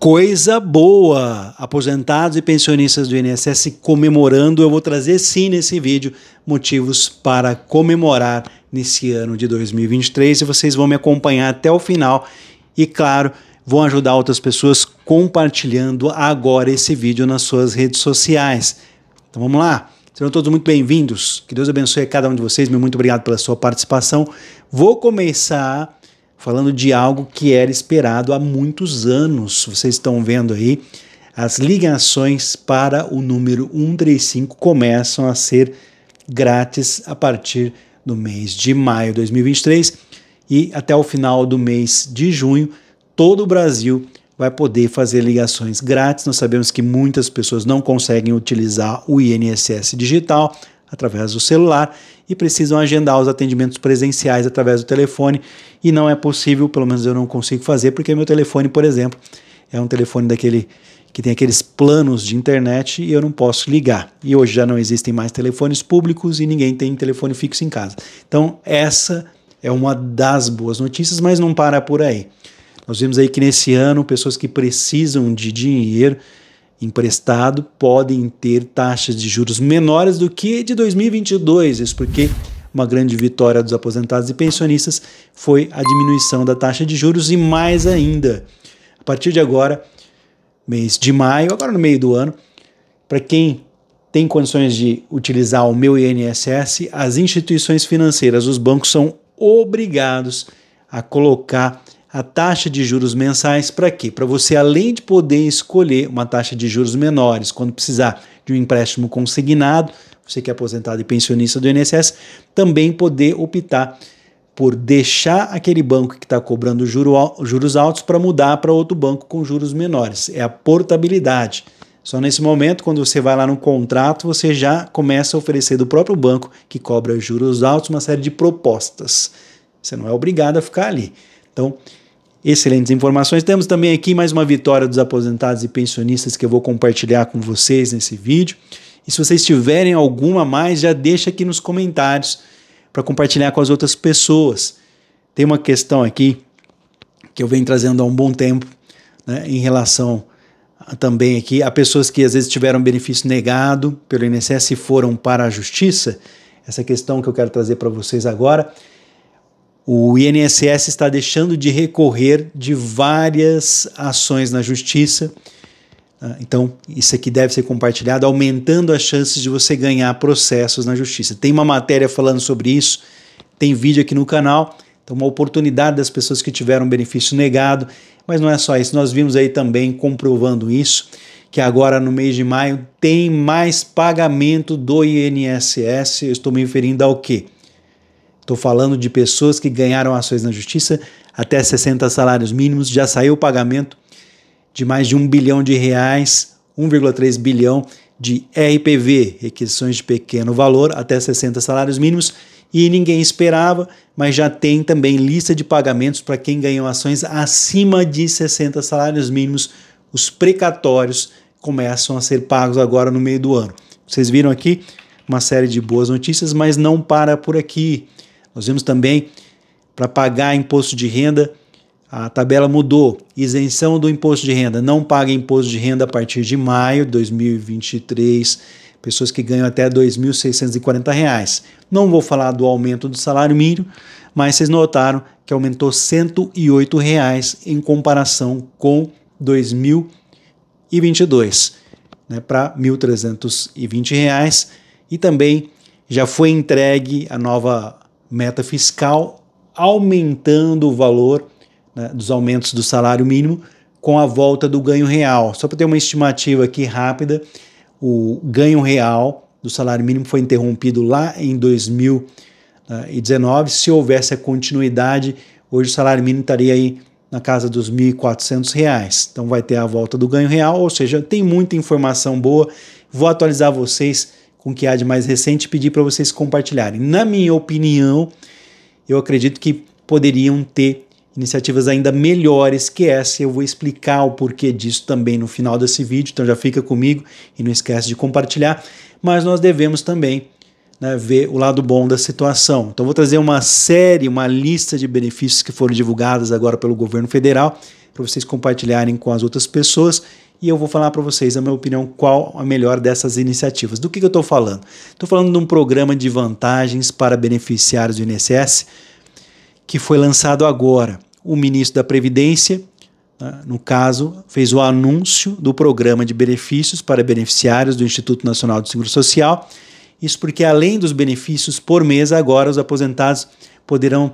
coisa boa. Aposentados e pensionistas do INSS comemorando, eu vou trazer sim nesse vídeo motivos para comemorar nesse ano de 2023 e vocês vão me acompanhar até o final e claro, vão ajudar outras pessoas compartilhando agora esse vídeo nas suas redes sociais. Então vamos lá. Sejam todos muito bem-vindos. Que Deus abençoe a cada um de vocês. muito obrigado pela sua participação. Vou começar falando de algo que era esperado há muitos anos. Vocês estão vendo aí, as ligações para o número 135 começam a ser grátis a partir do mês de maio de 2023 e até o final do mês de junho, todo o Brasil vai poder fazer ligações grátis. Nós sabemos que muitas pessoas não conseguem utilizar o INSS digital, através do celular e precisam agendar os atendimentos presenciais através do telefone e não é possível, pelo menos eu não consigo fazer, porque meu telefone, por exemplo, é um telefone daquele que tem aqueles planos de internet e eu não posso ligar. E hoje já não existem mais telefones públicos e ninguém tem telefone fixo em casa. Então, essa é uma das boas notícias, mas não para por aí. Nós vimos aí que nesse ano pessoas que precisam de dinheiro emprestado podem ter taxas de juros menores do que de 2022. Isso porque uma grande vitória dos aposentados e pensionistas foi a diminuição da taxa de juros e mais ainda. A partir de agora, mês de maio, agora no meio do ano, para quem tem condições de utilizar o meu INSS, as instituições financeiras, os bancos são obrigados a colocar a taxa de juros mensais para quê? Para você, além de poder escolher uma taxa de juros menores quando precisar de um empréstimo consignado, você que é aposentado e pensionista do INSS, também poder optar por deixar aquele banco que está cobrando juros altos para mudar para outro banco com juros menores. É a portabilidade. Só nesse momento, quando você vai lá no contrato, você já começa a oferecer do próprio banco que cobra juros altos uma série de propostas. Você não é obrigado a ficar ali. Então, Excelentes informações. Temos também aqui mais uma vitória dos aposentados e pensionistas que eu vou compartilhar com vocês nesse vídeo. E se vocês tiverem alguma mais, já deixa aqui nos comentários para compartilhar com as outras pessoas. Tem uma questão aqui que eu venho trazendo há um bom tempo, né, em relação a, também aqui a pessoas que às vezes tiveram benefício negado pelo INSS e foram para a justiça. Essa questão que eu quero trazer para vocês agora o INSS está deixando de recorrer de várias ações na justiça. Ah, então, isso aqui deve ser compartilhado, aumentando as chances de você ganhar processos na justiça. Tem uma matéria falando sobre isso, tem vídeo aqui no canal. Então, uma oportunidade das pessoas que tiveram benefício negado. Mas não é só isso, nós vimos aí também comprovando isso, que agora no mês de maio tem mais pagamento do INSS. Eu estou me referindo ao quê? Estou falando de pessoas que ganharam ações na justiça até 60 salários mínimos, já saiu o pagamento de mais de 1 bilhão de reais, 1,3 bilhão de RPV, requisições de pequeno valor, até 60 salários mínimos, e ninguém esperava, mas já tem também lista de pagamentos para quem ganhou ações acima de 60 salários mínimos. Os precatórios começam a ser pagos agora no meio do ano. Vocês viram aqui uma série de boas notícias, mas não para por aqui. Nós vemos também para pagar imposto de renda, a tabela mudou. Isenção do imposto de renda. Não paga imposto de renda a partir de maio de 2023. Pessoas que ganham até R$ 2.640. Não vou falar do aumento do salário mínimo, mas vocês notaram que aumentou R$ 108 reais em comparação com 2022, né, para R$ 1.320. E também já foi entregue a nova meta fiscal, aumentando o valor né, dos aumentos do salário mínimo com a volta do ganho real. Só para ter uma estimativa aqui rápida, o ganho real do salário mínimo foi interrompido lá em 2019. Ah, Se houvesse a continuidade, hoje o salário mínimo estaria aí na casa dos R$ 1.400. Então vai ter a volta do ganho real, ou seja, tem muita informação boa. Vou atualizar vocês com o que há de mais recente e pedir para vocês compartilharem. Na minha opinião, eu acredito que poderiam ter iniciativas ainda melhores que essa. Eu vou explicar o porquê disso também no final desse vídeo, então já fica comigo e não esquece de compartilhar. Mas nós devemos também né, ver o lado bom da situação. Então vou trazer uma série, uma lista de benefícios que foram divulgadas agora pelo governo federal para vocês compartilharem com as outras pessoas e eu vou falar para vocês, na minha opinião, qual a melhor dessas iniciativas. Do que, que eu estou falando? Estou falando de um programa de vantagens para beneficiários do INSS que foi lançado agora. O ministro da Previdência, né, no caso, fez o anúncio do programa de benefícios para beneficiários do Instituto Nacional de Seguro Social. Isso porque, além dos benefícios por mês, agora os aposentados poderão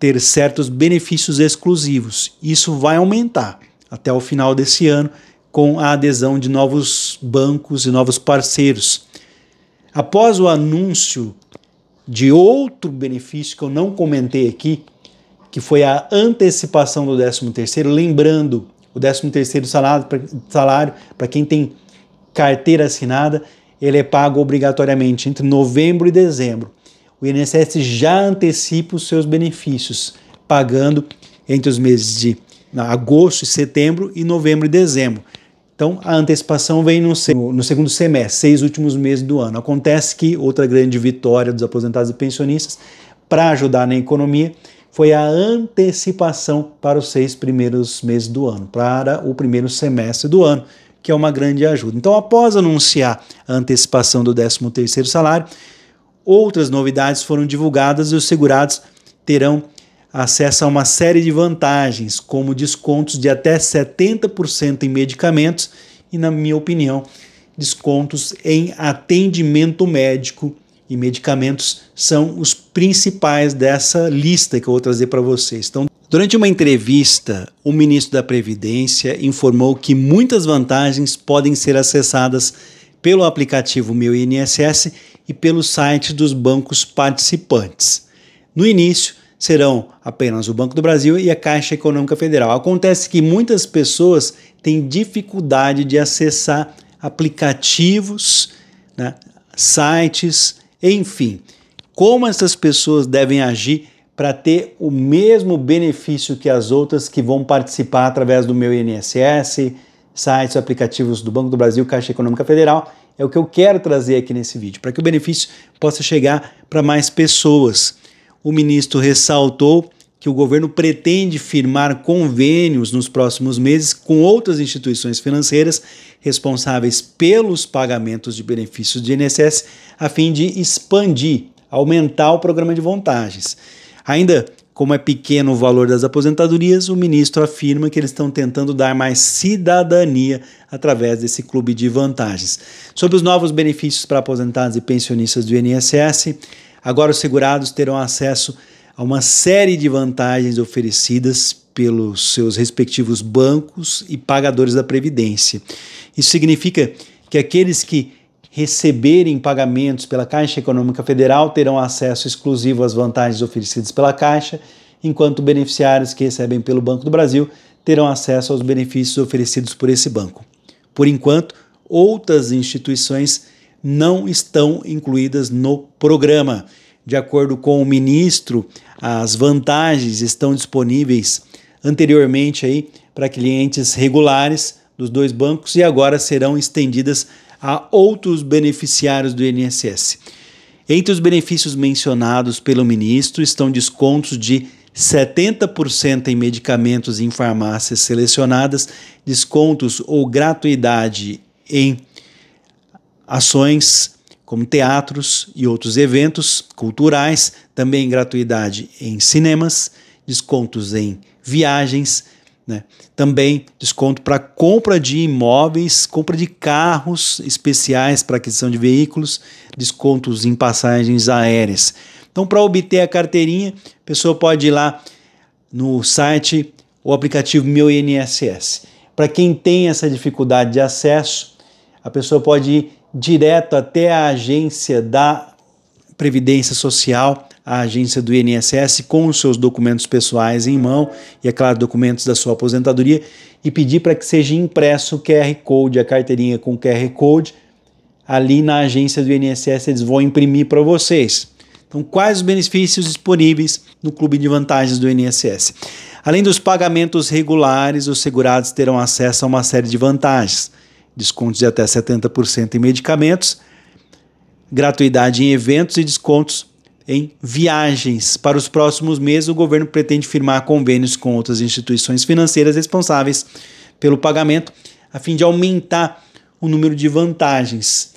ter certos benefícios exclusivos. Isso vai aumentar até o final desse ano com a adesão de novos bancos e novos parceiros. Após o anúncio de outro benefício que eu não comentei aqui, que foi a antecipação do 13º, lembrando, o 13º salário, salário para quem tem carteira assinada, ele é pago obrigatoriamente entre novembro e dezembro. O INSS já antecipa os seus benefícios, pagando entre os meses de agosto e setembro e novembro e dezembro. Então, a antecipação vem no, no, segundo semestre, seis últimos meses do ano. Acontece que outra grande vitória dos aposentados e pensionistas, para ajudar na economia, foi a antecipação para os seis primeiros meses do ano, para o primeiro semestre do ano, que é uma grande ajuda. Então, após anunciar a antecipação do 13 salário, outras novidades foram divulgadas e os segurados terão acessa uma série de vantagens, como descontos de até 70% em medicamentos e, na minha opinião, descontos em atendimento médico e medicamentos são os principais dessa lista que eu vou trazer para vocês. Então, durante uma entrevista, o ministro da Previdência informou que muitas vantagens podem ser acessadas pelo aplicativo Meu INSS e pelo site dos bancos participantes. No início, serão apenas o Banco do Brasil e a Caixa Econômica Federal. Acontece que muitas pessoas têm dificuldade de acessar aplicativos, né, sites, enfim. Como essas pessoas devem agir para ter o mesmo benefício que as outras que vão participar através do meu INSS, sites, aplicativos do Banco do Brasil, Caixa Econômica Federal, é o que eu quero trazer aqui nesse vídeo, para que o benefício possa chegar para mais pessoas o ministro ressaltou que o governo pretende firmar convênios nos próximos meses com outras instituições financeiras responsáveis pelos pagamentos de benefícios de INSS a fim de expandir, aumentar o programa de vantagens. Ainda como é pequeno o valor das aposentadorias, o ministro afirma que eles estão tentando dar mais cidadania através desse clube de vantagens. Sobre os novos benefícios para aposentados e pensionistas do INSS, Agora, os segurados terão acesso a uma série de vantagens oferecidas pelos seus respectivos bancos e pagadores da Previdência. Isso significa que aqueles que receberem pagamentos pela Caixa Econômica Federal terão acesso exclusivo às vantagens oferecidas pela Caixa, enquanto beneficiários que recebem pelo Banco do Brasil terão acesso aos benefícios oferecidos por esse banco. Por enquanto, outras instituições não estão incluídas no programa. De acordo com o ministro, as vantagens estão disponíveis anteriormente aí para clientes regulares dos dois bancos e agora serão estendidas a outros beneficiários do INSS. Entre os benefícios mencionados pelo ministro estão descontos de 70% em medicamentos em farmácias selecionadas, descontos ou gratuidade em ações como teatros e outros eventos culturais, também gratuidade em cinemas, descontos em viagens, né? também desconto para compra de imóveis, compra de carros especiais para aquisição de veículos, descontos em passagens aéreas. Então, para obter a carteirinha, a pessoa pode ir lá no site ou aplicativo Meu INSS. Para quem tem essa dificuldade de acesso, a pessoa pode ir direto até a agência da Previdência Social, a agência do INSS, com os seus documentos pessoais em mão e, é claro, documentos da sua aposentadoria, e pedir para que seja impresso o QR Code, a carteirinha com QR Code, ali na agência do INSS eles vão imprimir para vocês. Então, quais os benefícios disponíveis no Clube de Vantagens do INSS? Além dos pagamentos regulares, os segurados terão acesso a uma série de vantagens descontos de até 70% em medicamentos, gratuidade em eventos e descontos em viagens. Para os próximos meses, o governo pretende firmar convênios com outras instituições financeiras responsáveis pelo pagamento, a fim de aumentar o número de vantagens.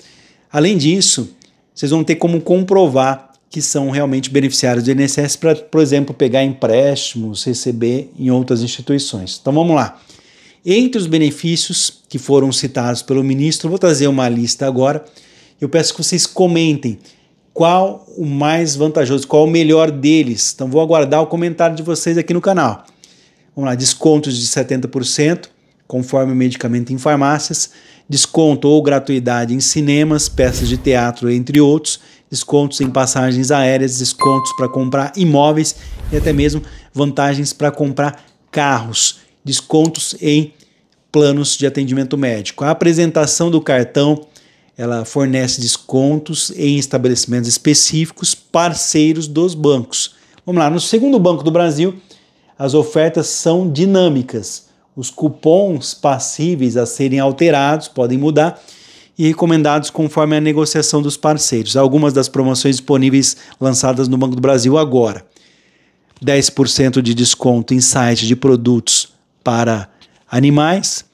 Além disso, vocês vão ter como comprovar que são realmente beneficiários do INSS para, por exemplo, pegar empréstimos, receber em outras instituições. Então vamos lá. Entre os benefícios que foram citados pelo ministro, vou trazer uma lista agora. Eu peço que vocês comentem qual o mais vantajoso, qual o melhor deles. Então vou aguardar o comentário de vocês aqui no canal. Vamos lá, descontos de 70%, conforme o medicamento em farmácias, desconto ou gratuidade em cinemas, peças de teatro, entre outros, descontos em passagens aéreas, descontos para comprar imóveis e até mesmo vantagens para comprar carros descontos em planos de atendimento médico. A apresentação do cartão ela fornece descontos em estabelecimentos específicos parceiros dos bancos. Vamos lá, no segundo Banco do Brasil, as ofertas são dinâmicas. Os cupons passíveis a serem alterados podem mudar e recomendados conforme a negociação dos parceiros. Algumas das promoções disponíveis lançadas no Banco do Brasil agora. 10% de desconto em sites de produtos para animais,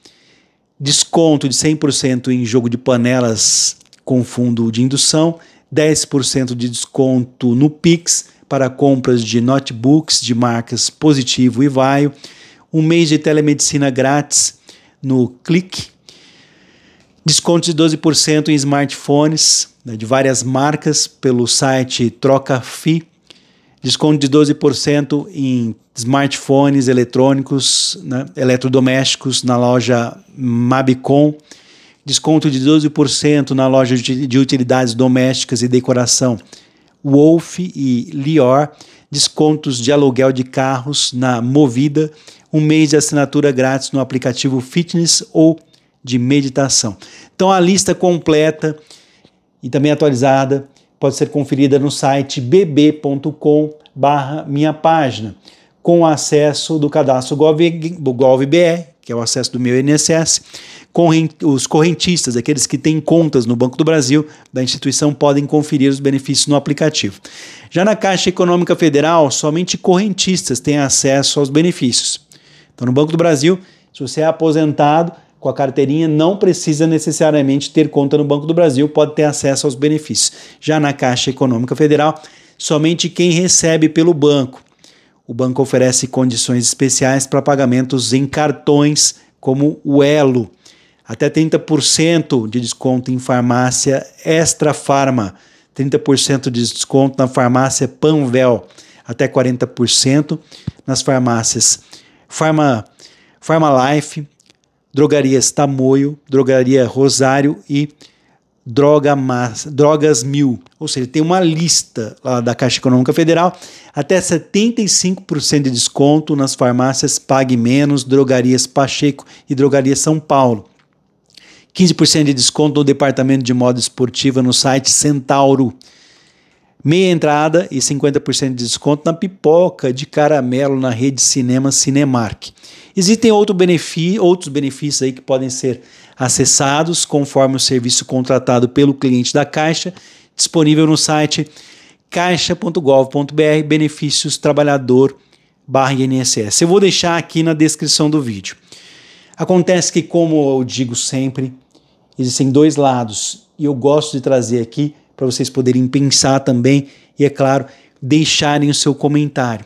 desconto de 100% em jogo de panelas com fundo de indução, 10% de desconto no Pix para compras de notebooks de marcas Positivo e Vaio, um mês de telemedicina grátis no Clique, desconto de 12% em smartphones né, de várias marcas pelo site Trocafi.com desconto de 12% em smartphones eletrônicos, né, eletrodomésticos na loja Mabicon, desconto de 12% na loja de utilidades domésticas e decoração Wolf e Lior, descontos de aluguel de carros na Movida, um mês de assinatura grátis no aplicativo Fitness ou de meditação. Então a lista completa e também atualizada pode ser conferida no site bb.com barra minha página, com acesso do cadastro GovBR, que é o acesso do meu INSS, os correntistas, aqueles que têm contas no Banco do Brasil da instituição, podem conferir os benefícios no aplicativo. Já na Caixa Econômica Federal, somente correntistas têm acesso aos benefícios. Então, no Banco do Brasil, se você é aposentado, com a carteirinha não precisa necessariamente ter conta no Banco do Brasil, pode ter acesso aos benefícios. Já na Caixa Econômica Federal, somente quem recebe pelo banco. O banco oferece condições especiais para pagamentos em cartões, como o Elo. Até 30% de desconto em farmácia Extra Farma, 30% de desconto na farmácia Panvel, até 40% nas farmácias Farma, Farma Life, drogarias Tamoio, drogaria Rosário e Droga Drogas Mil. Ou seja, tem uma lista lá da Caixa Econômica Federal, até 75% de desconto nas farmácias Pague Menos, Drogarias Pacheco e Drogaria São Paulo. 15% de desconto no departamento de moda esportiva no site Centauro. Meia entrada e 50% de desconto na pipoca de caramelo na rede Cinema Cinemark. Existem outro benefício, outros benefícios aí que podem ser acessados conforme o serviço contratado pelo cliente da Caixa, disponível no site caixa.gov.br, benefícios trabalhador barra INSS. Eu vou deixar aqui na descrição do vídeo. Acontece que, como eu digo sempre, existem dois lados e eu gosto de trazer aqui para vocês poderem pensar também e, é claro, deixarem o seu comentário.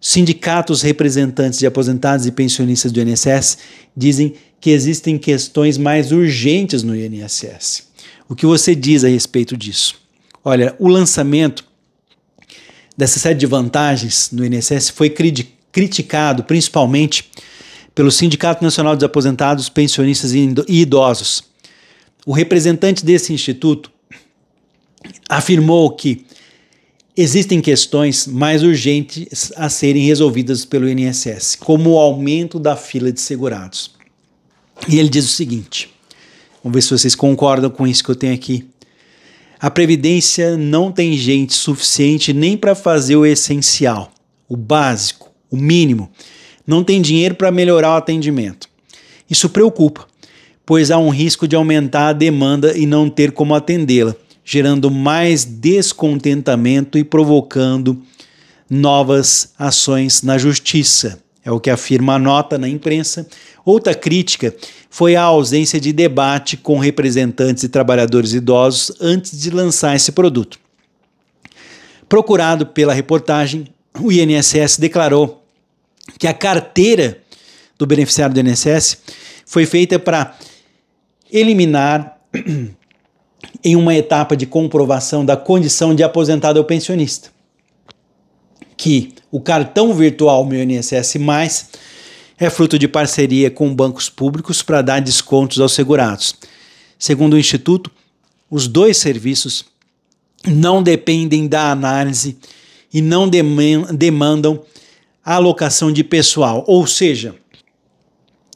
Sindicatos representantes de aposentados e pensionistas do INSS dizem que existem questões mais urgentes no INSS. O que você diz a respeito disso? Olha, o lançamento dessa série de vantagens no INSS foi criticado principalmente pelo Sindicato Nacional dos Aposentados, Pensionistas e Idosos. O representante desse instituto afirmou que Existem questões mais urgentes a serem resolvidas pelo INSS, como o aumento da fila de segurados. E ele diz o seguinte: vamos ver se vocês concordam com isso que eu tenho aqui. A Previdência não tem gente suficiente nem para fazer o essencial, o básico, o mínimo. Não tem dinheiro para melhorar o atendimento. Isso preocupa, pois há um risco de aumentar a demanda e não ter como atendê-la gerando mais descontentamento e provocando novas ações na justiça. É o que afirma a nota na imprensa. Outra crítica foi a ausência de debate com representantes e trabalhadores idosos antes de lançar esse produto. Procurado pela reportagem, o INSS declarou que a carteira do beneficiário do INSS foi feita para eliminar em uma etapa de comprovação da condição de aposentado ou pensionista, que o cartão virtual Meu INSS Mais é fruto de parceria com bancos públicos para dar descontos aos segurados. Segundo o Instituto, os dois serviços não dependem da análise e não demandam alocação de pessoal, ou seja,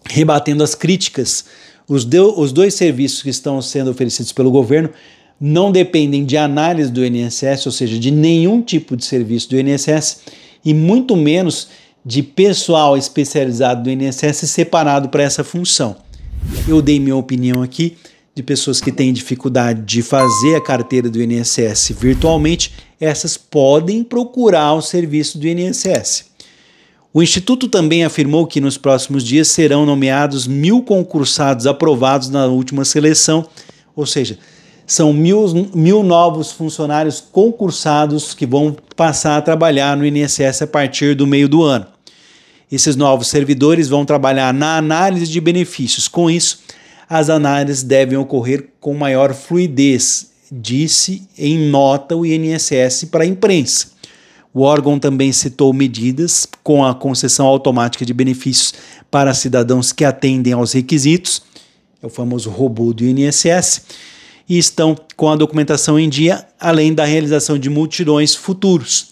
rebatendo as críticas os, os dois serviços que estão sendo oferecidos pelo governo não dependem de análise do INSS, ou seja, de nenhum tipo de serviço do INSS, e muito menos de pessoal especializado do INSS separado para essa função. Eu dei minha opinião aqui de pessoas que têm dificuldade de fazer a carteira do INSS virtualmente, essas podem procurar o serviço do INSS. O Instituto também afirmou que nos próximos dias serão nomeados mil concursados aprovados na última seleção, ou seja, são mil, mil novos funcionários concursados que vão passar a trabalhar no INSS a partir do meio do ano. Esses novos servidores vão trabalhar na análise de benefícios. Com isso, as análises devem ocorrer com maior fluidez, disse em nota o INSS para a imprensa. O órgão também citou medidas com a concessão automática de benefícios para cidadãos que atendem aos requisitos, é o famoso robô do INSS, e estão com a documentação em dia, além da realização de multidões futuros.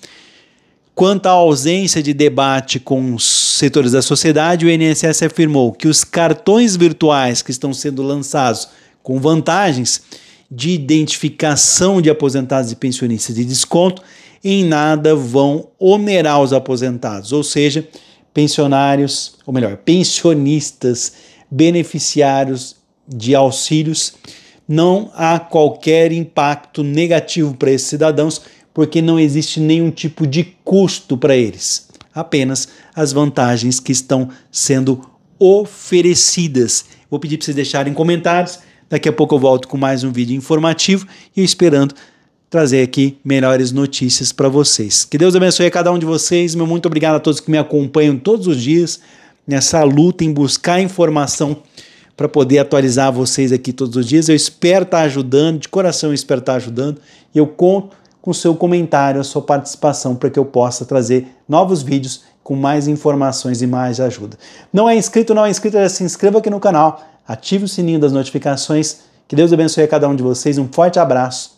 Quanto à ausência de debate com os setores da sociedade, o INSS afirmou que os cartões virtuais que estão sendo lançados com vantagens de identificação de aposentados e pensionistas de desconto em nada vão onerar os aposentados, ou seja, pensionários, ou melhor, pensionistas, beneficiários de auxílios, não há qualquer impacto negativo para esses cidadãos, porque não existe nenhum tipo de custo para eles, apenas as vantagens que estão sendo oferecidas. Vou pedir para vocês deixarem comentários. Daqui a pouco eu volto com mais um vídeo informativo e esperando trazer aqui melhores notícias para vocês. Que Deus abençoe a cada um de vocês. Meu muito obrigado a todos que me acompanham todos os dias nessa luta em buscar informação para poder atualizar vocês aqui todos os dias. Eu espero estar tá ajudando, de coração eu espero estar tá ajudando. E eu conto com o seu comentário, a sua participação para que eu possa trazer novos vídeos com mais informações e mais ajuda. Não é inscrito, não é inscrito, já se inscreva aqui no canal, ative o sininho das notificações. Que Deus abençoe a cada um de vocês. Um forte abraço